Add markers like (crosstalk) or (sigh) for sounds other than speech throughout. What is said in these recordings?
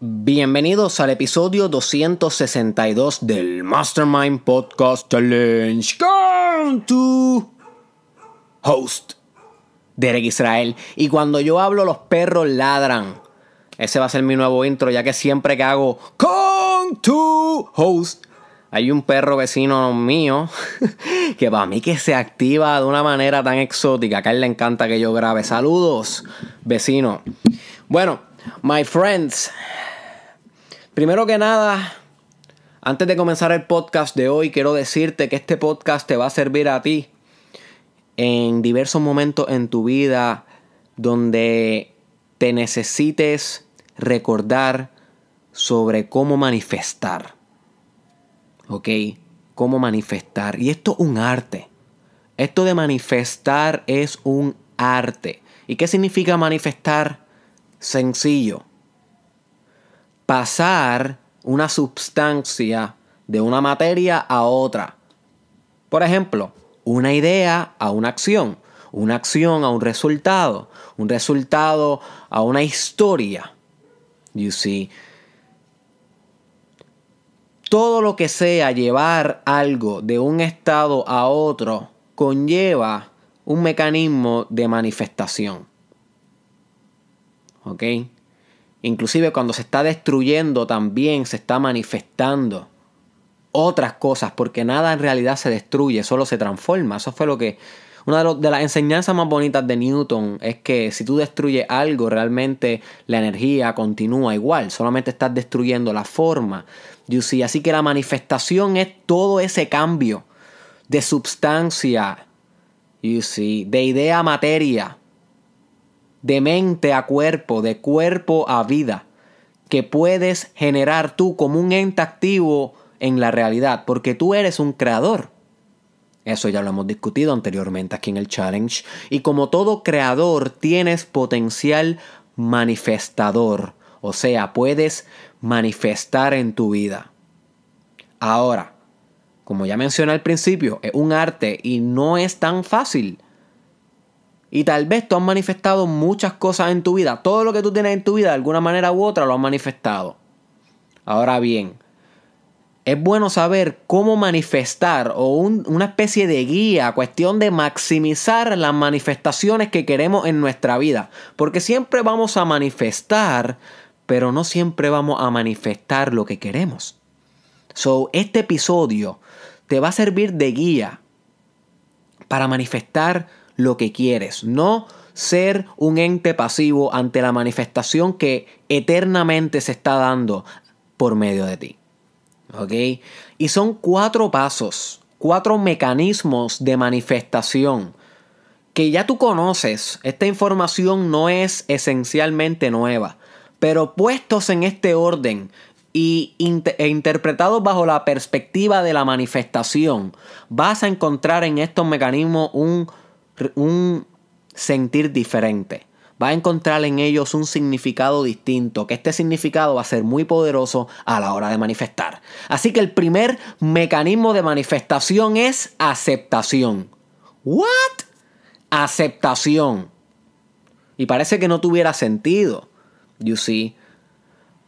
Bienvenidos al episodio 262 del Mastermind Podcast Challenge. Con to host, Derek Israel. Y cuando yo hablo, los perros ladran. Ese va a ser mi nuevo intro, ya que siempre que hago con to host, hay un perro vecino mío (laughs) que para mí que se activa de una manera tan exótica que a él le encanta que yo grabe. Saludos, vecino. Bueno, my friends. Primero que nada, antes de comenzar el podcast de hoy, quiero decirte que este podcast te va a servir a ti en diversos momentos en tu vida donde te necesites recordar sobre cómo manifestar. ¿Ok? Cómo manifestar. Y esto es un arte. Esto de manifestar es un arte. ¿Y qué significa manifestar? Sencillo pasar una sustancia de una materia a otra. Por ejemplo, una idea a una acción, una acción a un resultado, un resultado a una historia. You see, todo lo que sea llevar algo de un estado a otro conlleva un mecanismo de manifestación. ¿Ok? Inclusive cuando se está destruyendo también se está manifestando otras cosas, porque nada en realidad se destruye, solo se transforma. Eso fue lo que... Una de, las enseñanzas más bonitas de Newton es que si tú destruyes algo, realmente la energía continúa igual, solamente estás destruyendo la forma. You see? Así que la manifestación es todo ese cambio de sustancia, de idea a materia, de mente a cuerpo, de cuerpo a vida, que puedes generar tú como un ente activo en la realidad, porque tú eres un creador. Eso ya lo hemos discutido anteriormente aquí en el challenge. Y como todo creador, tienes potencial manifestador. O sea, puedes manifestar en tu vida. Ahora, como ya mencioné al principio, es un arte y no es tan fácil. Y tal vez tú has manifestado muchas cosas en tu vida. Todo lo que tú tienes en tu vida, de alguna manera u otra, lo has manifestado. Ahora bien, es bueno saber cómo manifestar o una especie de guía, cuestión de maximizar las manifestaciones que queremos en nuestra vida. Porque siempre vamos a manifestar, pero no siempre vamos a manifestar lo que queremos. So, este episodio te va a servir de guía para manifestar lo que quieres, no ser un ente pasivo ante la manifestación que eternamente se está dando por medio de ti. ¿Ok? Y son cuatro pasos, cuatro mecanismos de manifestación que ya tú conoces. Esta información no es esencialmente nueva, pero puestos en este orden e interpretados bajo la perspectiva de la manifestación, vas a encontrar en estos mecanismos un un sentir diferente. Va a encontrar en ellos un significado distinto, que este significado va a ser muy poderoso a la hora de manifestar. Así que el primer mecanismo de manifestación es aceptación. ¿What? Aceptación. Y parece que no tuviera sentido, you see.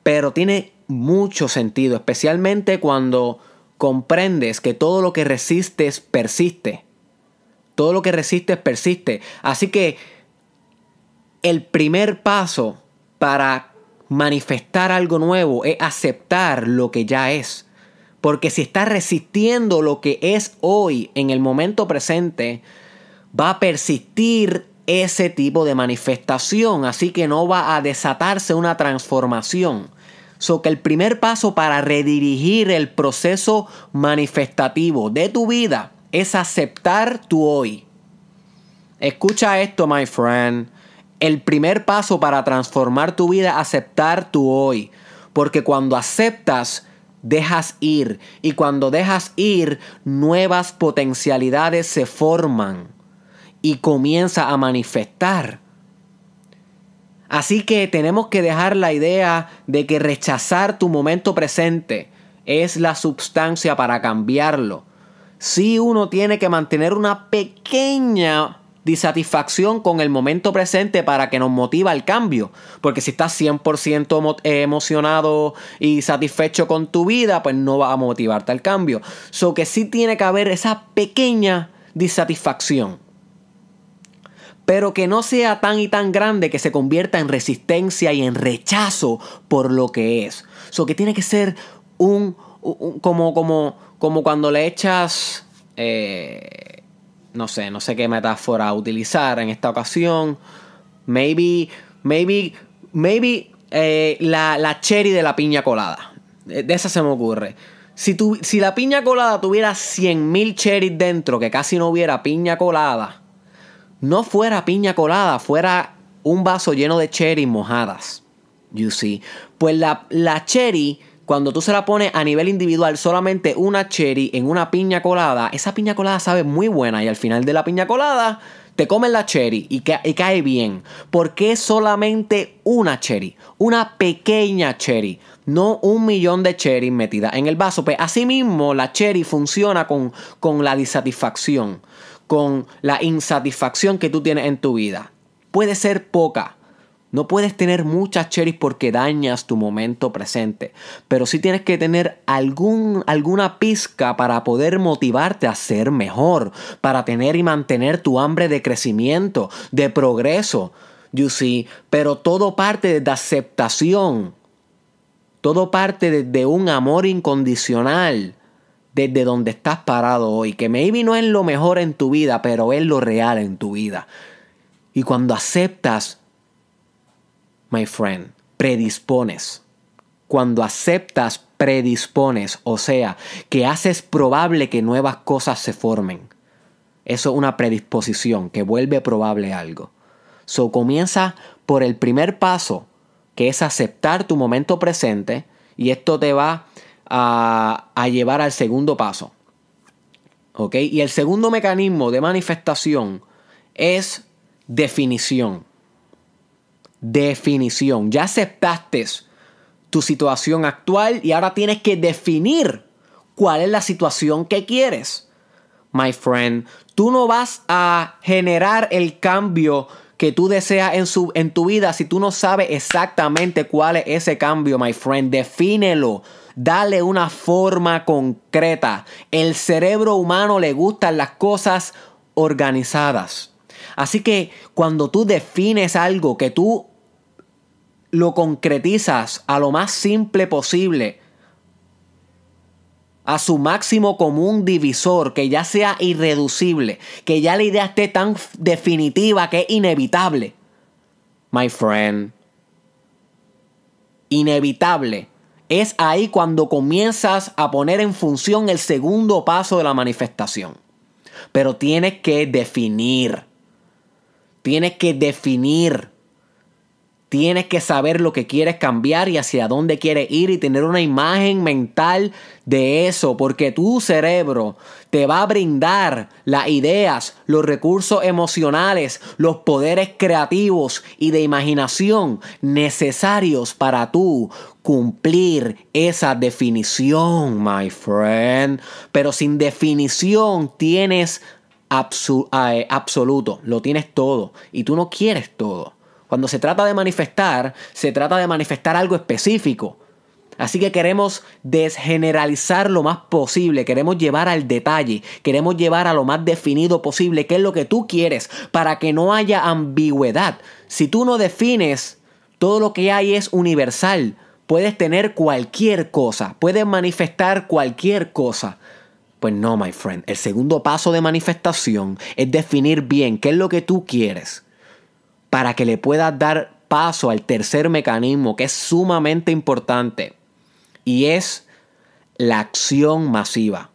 Pero tiene mucho sentido, especialmente cuando comprendes que todo lo que resistes persiste todo lo que resistes persiste. Así que el primer paso para manifestar algo nuevo es aceptar lo que ya es. Porque si estás resistiendo lo que es hoy, en el momento presente, va a persistir ese tipo de manifestación. Así que no va a desatarse una transformación. So que el primer paso para redirigir el proceso manifestativo de tu vida es aceptar tu hoy. Escucha esto, my friend. El primer paso para transformar tu vida, es aceptar tu hoy. Porque cuando aceptas, dejas ir. Y cuando dejas ir, nuevas potencialidades se forman y comienza a manifestar. Así que tenemos que dejar la idea de que rechazar tu momento presente es la sustancia para cambiarlo. Si uno tiene que mantener una pequeña disatisfacción con el momento presente para que nos motiva el cambio. Porque si estás 100% eh, emocionado y satisfecho con tu vida, pues no va a motivarte al cambio. So que sí tiene que haber esa pequeña disatisfacción. Pero que no sea tan y tan grande que se convierta en resistencia y en rechazo por lo que es. So que tiene que ser un como, como, como cuando le echas, eh, no sé, no sé qué metáfora utilizar en esta ocasión. Maybe, maybe, maybe eh, la, cherry de la piña colada. Eh, de esa se me ocurre. Si, si la piña colada tuviera 100.000 cherries dentro, que casi no hubiera piña colada, no fuera piña colada, fuera un vaso lleno de cherries mojadas. You see. Pues la, la cherry cuando tú se la pones a nivel individual, solamente una cherry en una piña colada, esa piña colada sabe muy buena y al final de la piña colada te comes la cherry y, cae bien. Porque qué solamente una cherry? Una pequeña cherry no un millón de cherry metidas en el vaso. Pues asimismo, la cherry funciona con, con, la disatisfacción, con la insatisfacción que tú tienes en tu vida. Puede ser poca, no puedes tener muchas cherries porque dañas tu momento presente, pero sí tienes que tener algún, alguna pizca para poder motivarte a ser mejor, para tener y mantener tu hambre de crecimiento, de progreso, you see, pero todo parte de aceptación, todo parte desde un amor incondicional, desde donde estás parado hoy, que maybe no es lo mejor en tu vida, pero es lo real en tu vida. Y cuando aceptas my friend, predispones. Cuando aceptas, predispones, o sea, que haces probable que nuevas cosas se formen. Eso es una predisposición que vuelve probable algo. So comienza por el primer paso, que es aceptar tu momento presente, y esto te va a, a llevar al segundo paso. ¿Ok? Y el segundo mecanismo de manifestación es definición definición. Ya aceptaste tu situación actual y ahora tienes que definir cuál es la situación que quieres. My friend, tú no vas a generar el cambio que tú deseas en, en tu vida si tú no sabes exactamente cuál es ese cambio, my friend. Defínelo. Dale una forma concreta. El cerebro humano le gustan las cosas organizadas. Así que cuando tú defines algo que tú lo concretizas a lo más simple posible, a su máximo común divisor, que ya sea irreducible, que ya la idea esté tan definitiva que es inevitable. My friend, inevitable. Es ahí cuando comienzas a poner en función el segundo paso de la manifestación. Pero tienes que definir. Tienes que definir Tienes que saber lo que quieres cambiar y hacia dónde quieres ir y tener una imagen mental de eso, porque tu cerebro te va a brindar las ideas, los recursos emocionales, los poderes creativos y de imaginación necesarios para tú cumplir esa definición, my friend. Pero sin definición tienes eh, absoluto, lo tienes todo y tú no quieres todo. Cuando se trata de manifestar, se trata de manifestar algo específico. Así que queremos desgeneralizar lo más posible, queremos llevar al detalle, queremos llevar a lo más definido posible qué es lo que tú quieres para que no haya ambigüedad. Si tú no defines, todo lo que hay es universal. Puedes tener cualquier cosa, puedes manifestar cualquier cosa. Pues no, my friend. El segundo paso de manifestación es definir bien qué es lo que tú quieres para que le puedas dar paso al tercer mecanismo que es sumamente importante y es la acción masiva.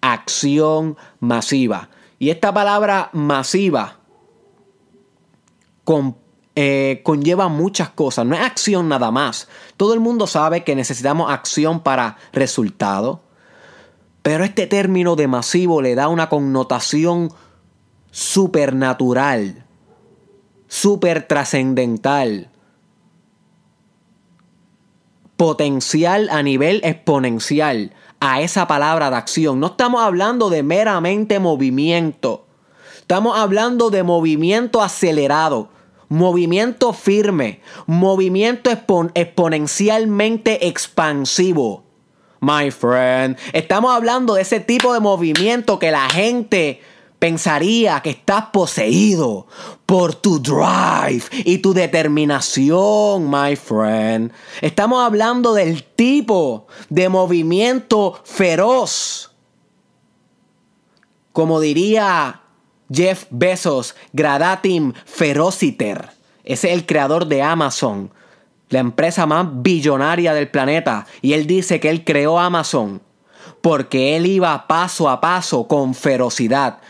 Acción masiva. Y esta palabra masiva eh, conlleva muchas cosas, no es acción nada más. Todo el mundo sabe que necesitamos acción para resultado, pero este término de masivo le da una connotación supernatural Super trascendental, potencial a nivel exponencial a esa palabra de acción. No estamos hablando de meramente movimiento. Estamos hablando de movimiento acelerado, movimiento firme, movimiento exponencialmente expansivo. My friend, estamos hablando de ese tipo de movimiento que la gente pensaría que estás poseído por tu drive y tu determinación, my friend. Estamos hablando del tipo de movimiento feroz. Como diría Jeff Bezos, gradatim ferociter. Ese es el creador de Amazon, la empresa más billonaria del planeta. Y él dice que él creó Amazon porque él iba paso a paso con ferocidad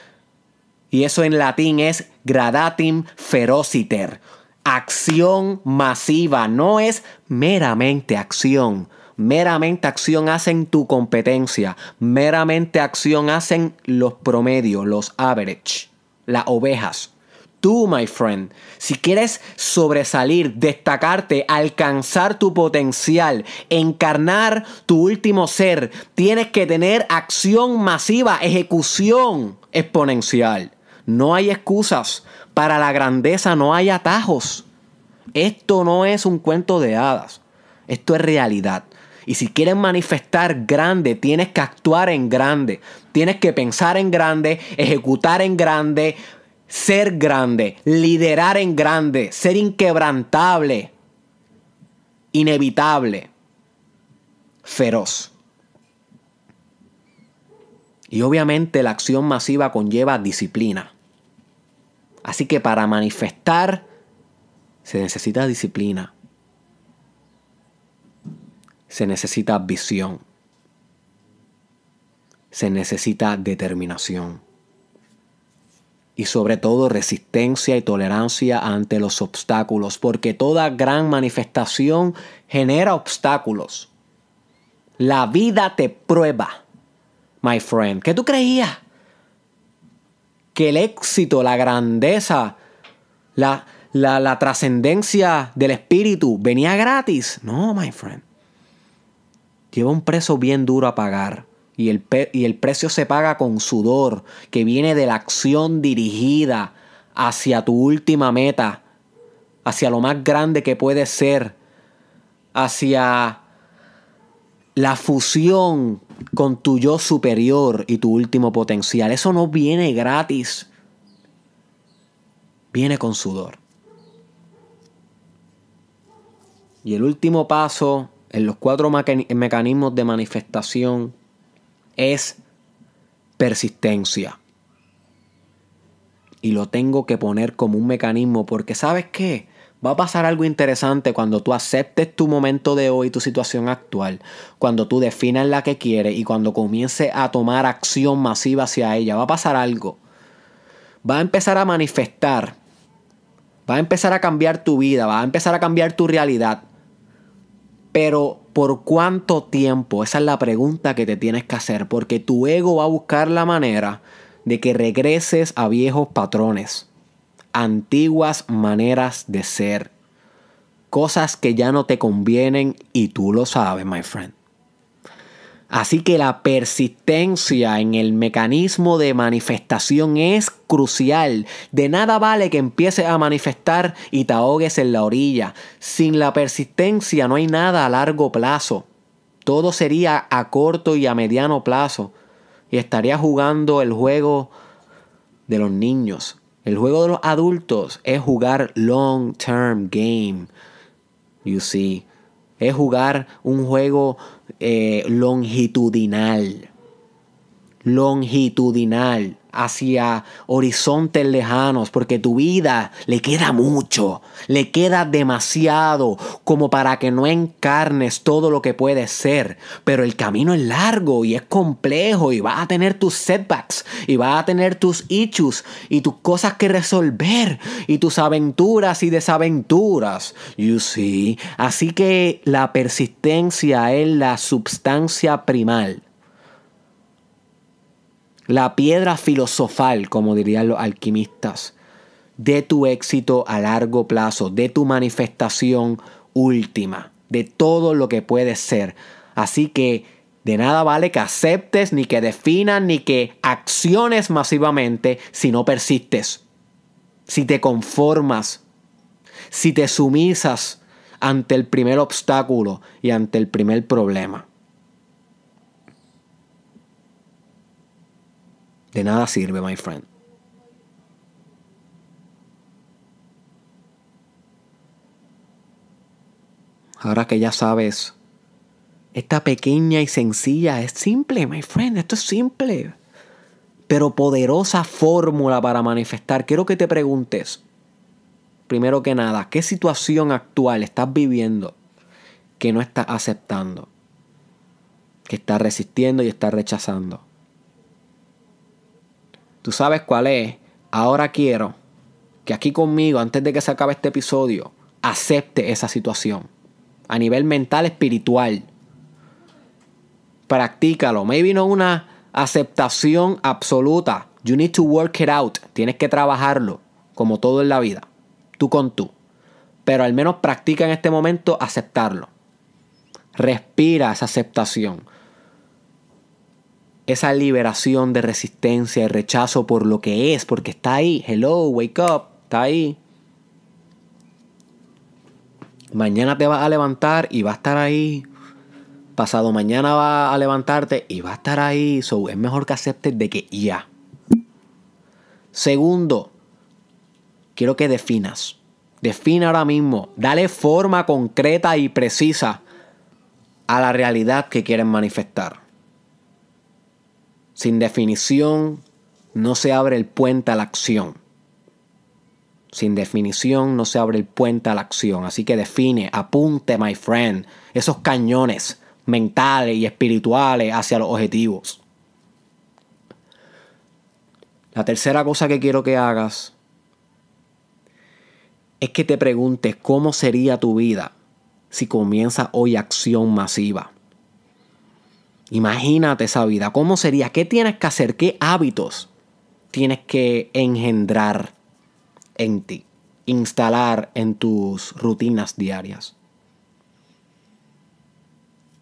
y eso en latín es gradatim ferociter. Acción masiva, no es meramente acción. Meramente acción hacen tu competencia. Meramente acción hacen los promedios, los average, las ovejas. Tú, my friend, si quieres sobresalir, destacarte, alcanzar tu potencial, encarnar tu último ser, tienes que tener acción masiva, ejecución exponencial. No hay excusas. Para la grandeza no hay atajos. Esto no es un cuento de hadas. Esto es realidad. Y si quieres manifestar grande, tienes que actuar en grande. Tienes que pensar en grande, ejecutar en grande, ser grande, liderar en grande, ser inquebrantable, inevitable, feroz. Y obviamente la acción masiva conlleva disciplina. Así que para manifestar se necesita disciplina. Se necesita visión. Se necesita determinación. Y sobre todo resistencia y tolerancia ante los obstáculos, porque toda gran manifestación genera obstáculos. La vida te prueba, my friend. ¿Qué tú creías? que el éxito, la grandeza, la, trascendencia del espíritu venía gratis. No, my friend. Lleva un precio bien duro a pagar. Y el, y el precio se paga con sudor, que viene de la acción dirigida hacia tu última meta, hacia lo más grande que puedes ser, hacia la fusión con tu yo superior y tu último potencial. Eso no viene gratis. Viene con sudor. Y el último paso en los cuatro mecanismos de manifestación es persistencia. Y lo tengo que poner como un mecanismo porque sabes qué? Va a pasar algo interesante cuando tú aceptes tu momento de hoy, tu situación actual, cuando tú definas la que quieres y cuando comiences a tomar acción masiva hacia ella. Va a pasar algo. Va a empezar a manifestar. Va a empezar a cambiar tu vida, va a empezar a cambiar tu realidad. Pero ¿por cuánto tiempo? Esa es la pregunta que te tienes que hacer, porque tu ego va a buscar la manera de que regreses a viejos patrones antiguas maneras de ser, cosas que ya no te convienen y tú lo sabes, my friend. Así que la persistencia en el mecanismo de manifestación es crucial. De nada vale que empieces a manifestar y te ahogues en la orilla. Sin la persistencia no hay nada a largo plazo. Todo sería a corto y a mediano plazo. Y estarías jugando el juego de los niños. El juego de los adultos es jugar long term game. You see. Es jugar un juego eh, longitudinal. Longitudinal hacia horizontes lejanos, porque tu vida le queda mucho, le queda demasiado como para que no encarnes todo lo que puedes ser. Pero el camino es largo y es complejo y vas a tener tus setbacks y vas a tener tus issues y tus cosas que resolver y tus aventuras y desaventuras. You see. Así que la persistencia es la substancia primal la piedra filosofal, como dirían los alquimistas, de tu éxito a largo plazo, de tu manifestación última, de todo lo que puedes ser. Así que de nada vale que aceptes, ni que definas, ni que acciones masivamente si no persistes, si te conformas, si te sumisas ante el primer obstáculo y ante el primer problema. De nada sirve, my friend. Ahora que ya sabes, esta pequeña y sencilla, es simple, my friend, esto es simple, pero poderosa fórmula para manifestar. Quiero que te preguntes, primero que nada, ¿qué situación actual estás viviendo que no estás aceptando? Que estás resistiendo y estás rechazando. Tú sabes cuál es. Ahora quiero que aquí conmigo, antes de que se acabe este episodio, acepte esa situación. A nivel mental, espiritual. Practícalo. Maybe no una aceptación absoluta. You need to work it out. Tienes que trabajarlo, como todo en la vida. Tú con tú. Pero al menos practica en este momento aceptarlo. Respira esa aceptación esa liberación de resistencia y rechazo por lo que es, porque está ahí. Hello, wake up, está ahí. Mañana te vas a levantar y va a estar ahí. Pasado mañana va a levantarte y va a estar ahí. So, es mejor que aceptes de que ya. Segundo, quiero que definas. Defina ahora mismo. Dale forma concreta y precisa a la realidad que quieres manifestar. Sin definición no se abre el puente a la acción. Sin definición no se abre el puente a la acción. Así que define, apunte, my friend, esos cañones mentales y espirituales hacia los objetivos. La tercera cosa que quiero que hagas es que te preguntes cómo sería tu vida si comienza hoy acción masiva. Imagínate esa vida, ¿cómo sería? ¿Qué tienes que hacer? ¿Qué hábitos tienes que engendrar en ti? Instalar en tus rutinas diarias.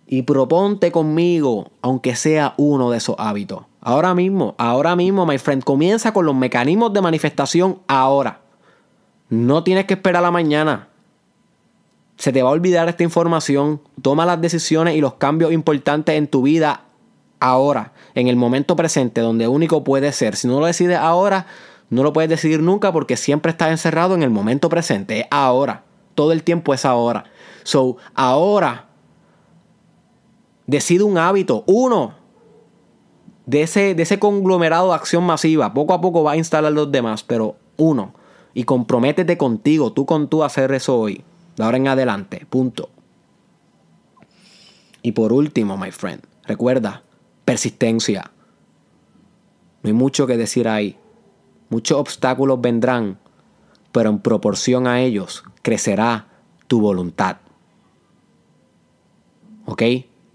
Y proponte conmigo, aunque sea uno de esos hábitos. Ahora mismo, ahora mismo, my friend, comienza con los mecanismos de manifestación ahora. No tienes que esperar a la mañana. Se te va a olvidar esta información. Toma las decisiones y los cambios importantes en tu vida ahora, en el momento presente, donde único puede ser. Si no lo decides ahora, no lo puedes decidir nunca porque siempre estás encerrado en el momento presente. Es ahora. Todo el tiempo es ahora. So, ahora decide un hábito, uno, de ese, de ese conglomerado de acción masiva. Poco a poco va a instalar los demás, pero uno. Y comprométete contigo, tú con tú, a hacer eso hoy. De ahora en adelante, punto. Y por último, my friend, recuerda, persistencia. No hay mucho que decir ahí. Muchos obstáculos vendrán, pero en proporción a ellos crecerá tu voluntad. ¿Ok?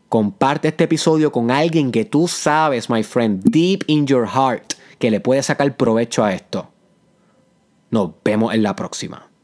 Comparte este episodio con alguien que tú sabes, my friend, deep in your heart, que le puede sacar provecho a esto. Nos vemos en la próxima.